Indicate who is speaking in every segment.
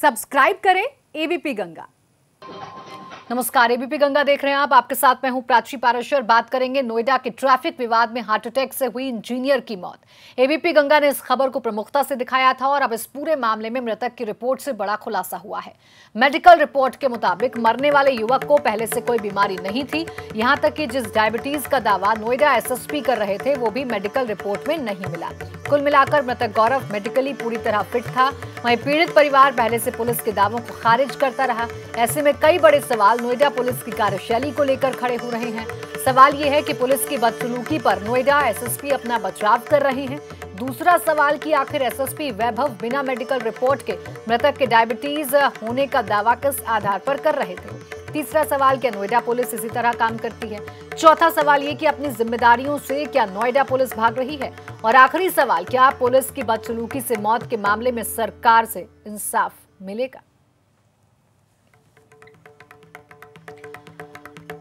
Speaker 1: Subscribe करें ABP Ganga नमस्कार ABP Ganga देख रहे हैं आप आपके साथ मैं हूं प्राची पारेश्वर बात करेंगे नोएडा के ट्रैफिक विवाद में हार्ट अटैक से हुई इंजीनियर की मौत एबीपी गंगा ने इस खबर को प्रमुखता से दिखाया था और अब इस पूरे मामले में मृतक की रिपोर्ट से बड़ा खुलासा हुआ है मेडिकल रिपोर्ट के मुताबिक मरने वाले युवक को पहले से कोई बीमारी नहीं थी यहाँ तक की जिस डायबिटीज का दावा नोएडा एस कर रहे थे वो भी मेडिकल रिपोर्ट में नहीं मिला कुल मिलाकर मृतक गौरव मेडिकली पूरी तरह फिट था वही पीड़ित परिवार पहले से पुलिस के दावों को खारिज करता रहा ऐसे में कई बड़े सवाल सवाल नोएडा पुलिस की कार्यशैली को लेकर खड़े हो रहे हैं सवाल ये है कि पुलिस की बदसलूकी पर नोएडा एसएसपी अपना बचाव कर रहे हैं दूसरा सवाल कि आखिर एसएसपी वैभव बिना मेडिकल रिपोर्ट के मृतक के डायबिटीज होने का दावा किस आधार पर कर रहे थे तीसरा सवाल क्या नोएडा पुलिस इसी तरह काम करती है चौथा सवाल ये कि अपनी जिम्मेदारियों से क्या नोएडा पुलिस भाग रही है और आखिरी सवाल क्या पुलिस की बदसलूकी से मौत के मामले में सरकार से इंसाफ मिलेगा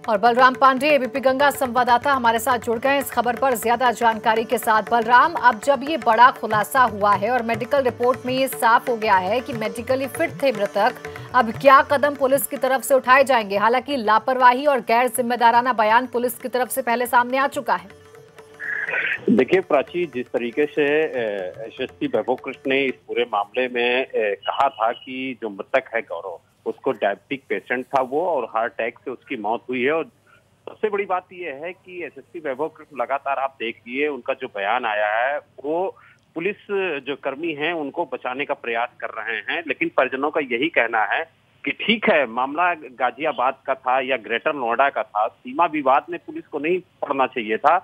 Speaker 1: और बलराम पांडे एबीपी गंगा संवाददाता हमारे साथ जुड़ गए इस खबर पर ज्यादा जानकारी के साथ बलराम अब जब ये बड़ा खुलासा हुआ है और मेडिकल रिपोर्ट में ये साफ हो गया है कि मेडिकली फिट थे मृतक अब क्या कदम पुलिस की तरफ से उठाए जाएंगे हालांकि लापरवाही और गैर जिम्मेदाराना बयान पुलिस की तरफ से पहले सामने आ चुका है
Speaker 2: देखिए प्राची जिस तरीके से यशस्वी वैभव कृष्ण ने इस पूरे मामले में कहा था कि जो मृतक है गौरव उसको डायबिटिक पेशेंट था वो और हार्ट अटैक से उसकी मौत हुई है और सबसे बड़ी बात यह है कि एसएसपी वैभव लगातार आप देखिए उनका जो बयान आया है वो पुलिस जो कर्मी हैं उनको बचाने का प्रयास कर रहे हैं लेकिन परिजनों का यही कहना है कि ठीक है मामला गाजियाबाद का था या ग्रेटर नोएडा का था सीमा विवाद में पुलिस को नहीं पड़ना चाहिए था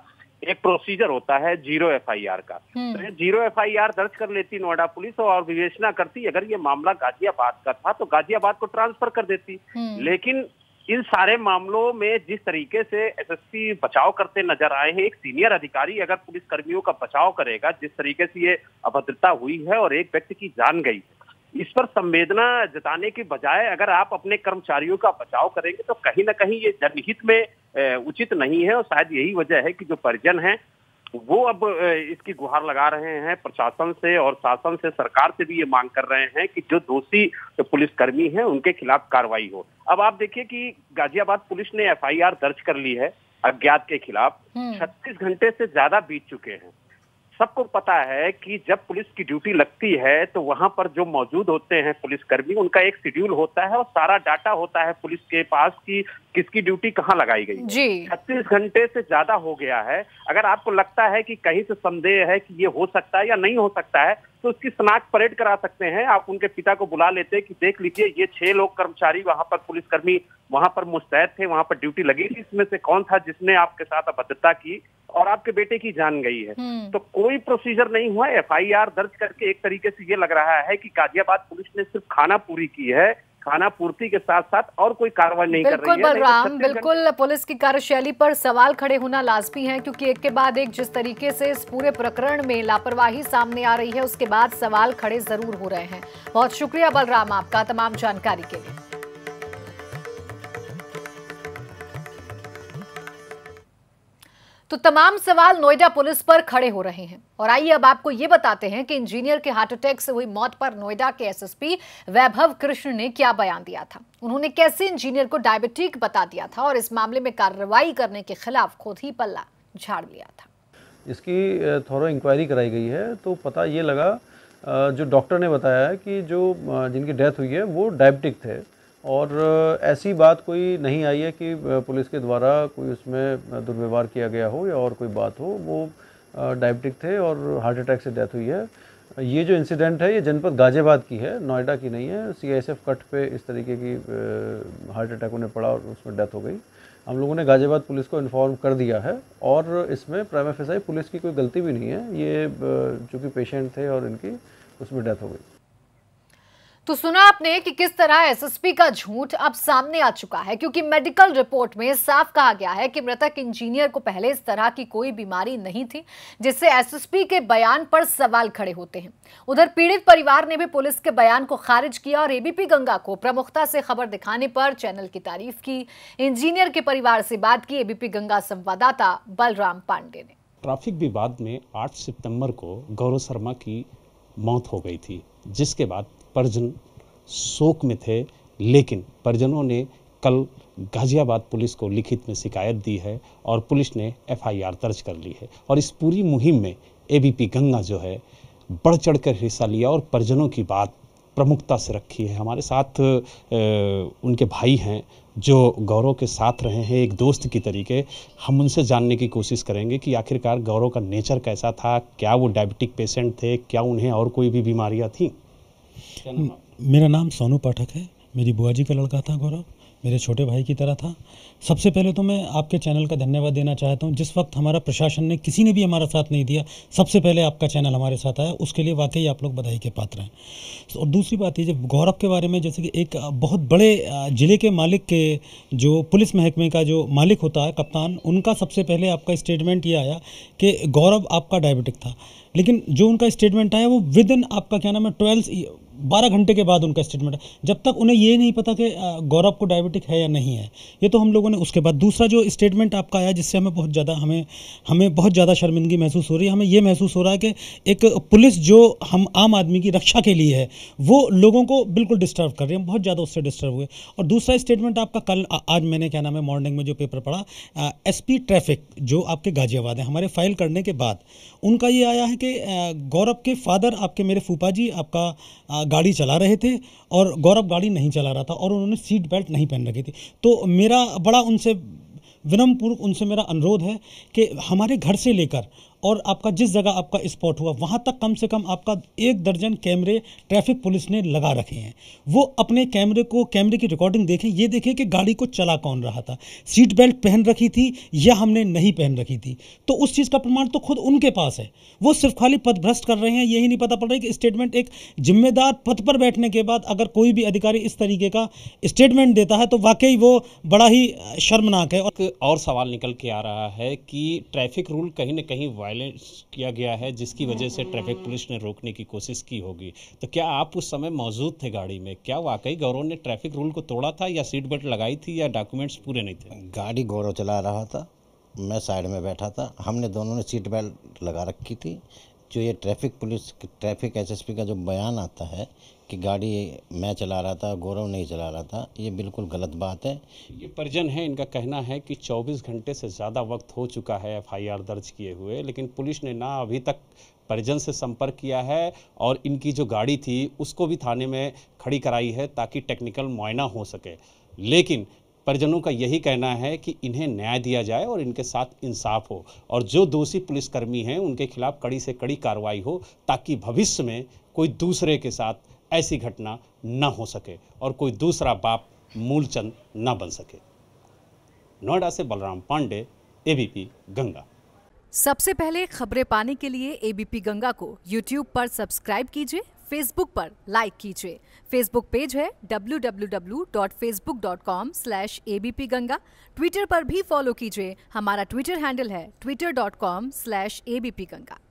Speaker 2: एक प्रोसीजर होता है जीरो एफआईआर का हम्म। तो जीरो एफआईआर दर्ज कर लेती नोएडा पुलिस और विवेचना करती अगर ये मामला गाजियाबाद का था तो गाजियाबाद को ट्रांसफर कर देती हम्म। लेकिन इन सारे मामलों में जिस तरीके से एसएसपी बचाव करते नजर आए हैं एक सीनियर अधिकारी अगर पुलिस कर्मियों का बचाव करेगा जिस तरीके से ये अभद्रता हुई है और एक व्यक्ति की जान गई है इस पर संवेदना जताने के बजाय अगर आप अपने कर्मचारियों का बचाव करेंगे तो कहीं ना कहीं ये जनहित में उचित नहीं है और शायद यही वजह है कि जो परिजन हैं वो अब इसकी गुहार लगा रहे हैं प्रशासन से और शासन से सरकार से भी ये मांग कर रहे हैं कि जो दोषी पुलिसकर्मी हैं उनके खिलाफ कार्रवाई हो अब आप देखिए कि गाजियाबाद पुलिस ने एफआईआर दर्ज कर ली है अज्ञात के खिलाफ हम्म। छत्तीस घंटे से ज्यादा बीत चुके हैं सबको पता है कि जब पुलिस की ड्यूटी लगती है तो वहां पर जो मौजूद होते हैं पुलिसकर्मी उनका एक शेड्यूल होता है और सारा डाटा होता है पुलिस के पास कि किसकी ड्यूटी कहाँ लगाई गई जी छत्तीस घंटे से ज्यादा हो गया है अगर आपको लगता है कि कहीं से संदेह है कि ये हो सकता है या नहीं हो सकता है तो उसकी स्नैक परेड करा सकते हैं आप उनके पिता को बुला लेते कि देख लीजिए ये छह लोग कर्मचारी वहां पर पुलिसकर्मी वहां पर मुस्तैद थे वहां पर ड्यूटी लगी थी इसमें से कौन था जिसने आपके साथ अभद्रता की और आपके बेटे की जान गई है हम्म। तो कोई प्रोसीजर नहीं हुआ एफ दर्ज करके एक तरीके से ये लग रहा है कि गाजियाबाद पुलिस ने सिर्फ खाना पूरी की है खाना पूर्ति के साथ साथ और कोई कार्रवाई नहीं कर रही है बलराम तो बिल्कुल
Speaker 1: पुलिस की कार्यशैली पर सवाल खड़े होना लाजमी है क्योंकि एक के बाद एक जिस तरीके से इस पूरे प्रकरण में लापरवाही सामने आ रही है उसके बाद सवाल खड़े जरूर हो रहे हैं बहुत शुक्रिया बलराम आपका तमाम जानकारी के लिए तो तमाम सवाल नोएडा पुलिस पर खड़े हो रहे हैं और आइए अब आपको ये बताते हैं कि इंजीनियर के हार्ट अटैक से हुई मौत पर नोएडा के एसएसपी वैभव कृष्ण ने क्या बयान दिया था उन्होंने कैसे इंजीनियर को डायबिटिक बता दिया था और इस मामले में कार्रवाई करने के खिलाफ खुद ही पल्ला झाड़ लिया था
Speaker 3: इसकी थोड़ा इंक्वायरी कराई गई है तो पता ये लगा जो डॉक्टर ने बताया कि जो जिनकी डेथ हुई है वो डायबिटिक थे और ऐसी बात कोई नहीं आई है कि पुलिस के द्वारा कोई उसमें दुर्व्यवहार किया गया हो या और कोई बात हो वो डायबिटिक थे और हार्ट अटैक से डेथ हुई है ये जो इंसिडेंट है ये जनपद गाजियाबाद की है नोएडा की नहीं है सीआईएसएफ कट पे इस तरीके की हार्ट अटैक उन्हें पड़ा और उसमें डेथ हो गई हम लोगों ने गाजियाबाद पुलिस को इन्फॉर्म कर दिया है और इसमें प्राइम एफ पुलिस की कोई गलती भी नहीं है ये चूँकि पेशेंट थे और इनकी उसमें डेथ हो गई
Speaker 1: तो सुना आपने कि किस तरह एसएसपी का झूठ अब सामने आ चुका है क्योंकि मेडिकल रिपोर्ट में साफ कहा गया है कि मृतक इंजीनियर को पहले इस तरह की कोई बीमारी नहीं थी जिससे एसएसपी के बयान पर सवाल खड़े होते हैं उधर पीड़ित परिवार ने भी पुलिस के बयान को खारिज किया और एबीपी गंगा को प्रमुखता से खबर दिखाने पर चैनल की तारीफ की इंजीनियर के परिवार से बात की एबीपी गंगा संवाददाता बलराम पांडे ने
Speaker 3: ट्रैफिक विवाद में आठ सितम्बर को गौरव शर्मा की मौत हो गई थी जिसके बाद परिजन शोक में थे लेकिन परिजनों ने कल गाजियाबाद पुलिस को लिखित में शिकायत दी है और पुलिस ने एफआईआर दर्ज कर ली है और इस पूरी मुहिम में एबीपी गंगा जो है बढ़ चढ़ कर हिस्सा लिया और परिजनों की बात प्रमुखता से रखी है हमारे साथ ए, उनके भाई हैं जो गौरव के साथ रहे हैं एक दोस्त की तरीके हम उनसे जानने की कोशिश करेंगे कि आखिरकार गौरव का नेचर कैसा था क्या वो डायबिटिक पेशेंट थे क्या उन्हें और कोई भी बीमारियाँ थीं
Speaker 4: मेरा नाम सोनू पाठक है मेरी बुआ जी का लड़का था गौरव मेरे छोटे भाई की तरह था सबसे पहले तो मैं आपके चैनल का धन्यवाद देना चाहता हूँ जिस वक्त हमारा प्रशासन ने किसी ने भी हमारा साथ नहीं दिया सबसे पहले आपका चैनल हमारे साथ आया उसके लिए वाकई आप लोग बधाई के पात्र हैं और दूसरी बात ये जब गौरव के बारे में जैसे कि एक बहुत बड़े ज़िले के मालिक के जो पुलिस महकमे का जो मालिक होता है कप्तान उनका सबसे पहले आपका स्टेटमेंट ये आया कि गौरव आपका डायबिटिक था लेकिन जो उनका स्टेटमेंट आया वो विद इन आपका क्या नाम है ट्वेल्थ बारह घंटे के बाद उनका स्टेटमेंट जब तक उन्हें ये नहीं पता कि गौरव को डायबिटिक है या नहीं है ये तो हम लोगों ने उसके बाद दूसरा जो स्टेटमेंट आपका आया जिससे हमें बहुत ज़्यादा हमें हमें बहुत ज़्यादा शर्मिंदगी महसूस हो रही है हमें ये महसूस हो रहा है कि एक पुलिस जो हम आम आदमी की रक्षा के लिए है वो लोगों को बिल्कुल डिस्टर्ब कर रही है बहुत ज़्यादा उससे डिस्टर्ब हुए और दूसरा स्टेटमेंट आपका कल आज मैंने क्या नाम है मॉर्निंग में जो पेपर पढ़ा एस ट्रैफिक जो आपके गाजियाबाद हैं हमारे फाइल करने के बाद उनका ये आया है कि गौरव के फादर आपके मेरे फूपा जी आपका गाड़ी चला रहे थे और गौरव गाड़ी नहीं चला रहा था और उन्होंने सीट बेल्ट नहीं पहन रखी थी तो मेरा बड़ा उनसे विनम्रपूर्वक उनसे मेरा अनुरोध है कि हमारे घर से लेकर और आपका जिस जगह आपका स्पॉट हुआ वहाँ तक कम से कम आपका एक दर्जन कैमरे ट्रैफिक पुलिस ने लगा रखे हैं वो अपने कैमरे को कैमरे की रिकॉर्डिंग देखें ये देखें कि गाड़ी को चला कौन रहा था सीट बेल्ट पहन रखी थी या हमने नहीं पहन रखी थी तो उस चीज़ का प्रमाण तो खुद उनके पास है वो सिर्फ खाली पद भ्रष्ट कर रहे हैं यही नहीं पता पड़ रहा है कि स्टेटमेंट एक जिम्मेदार पद पर बैठने के बाद अगर कोई भी अधिकारी इस तरीके का स्टेटमेंट देता है तो वाकई वो बड़ा ही शर्मनाक है और,
Speaker 3: सवाल निकल के आ रहा है कि ट्रैफिक रूल कहीं ना कहीं वायलेंस किया गया है जिसकी वजह से ट्रैफिक पुलिस ने रोकने की कोशिश की होगी तो क्या आप उस समय मौजूद थे गाड़ी में क्या वाकई गौरव ने ट्रैफिक रूल को तोड़ा था या सीट बेल्ट लगाई थी या डॉक्यूमेंट्स पूरे नहीं
Speaker 4: थे गाड़ी गौरव चला रहा था मैं साइड में बैठा था हमने दोनों ने सीट बेल्ट लगा रखी थी जो ये ट्रैफिक पुलिस ट्रैफिक एसएसपी का जो बयान आता है कि गाड़ी मैं चला रहा था गौरव नहीं चला रहा था ये बिल्कुल गलत बात है
Speaker 3: ये परिजन है इनका कहना है कि 24 घंटे से ज़्यादा वक्त हो चुका है एफआईआर दर्ज किए हुए लेकिन पुलिस ने ना अभी तक परिजन से संपर्क किया है और इनकी जो गाड़ी थी उसको भी थाने में खड़ी कराई है ताकि टेक्निकल मुआयना हो सके लेकिन परिजनों का यही कहना है कि इन्हें न्याय दिया जाए और इनके साथ इंसाफ हो और जो दोषी पुलिसकर्मी हैं उनके खिलाफ कड़ी से कड़ी कार्रवाई हो ताकि भविष्य में कोई दूसरे के साथ ऐसी घटना न हो सके और कोई दूसरा बाप मूलचंद न बन सके नोएडा से बलराम पांडे एबीपी गंगा
Speaker 1: सबसे पहले खबरें पाने के लिए एबीपी गंगा को यूट्यूब पर सब्सक्राइब कीजिए फेसबुक पर लाइक कीजिए फेसबुक पेज है wwwfacebookcom abpganga गंगा ट्विटर पर भी फॉलो कीजिए हमारा ट्विटर हैंडल है twitter.com/abpganga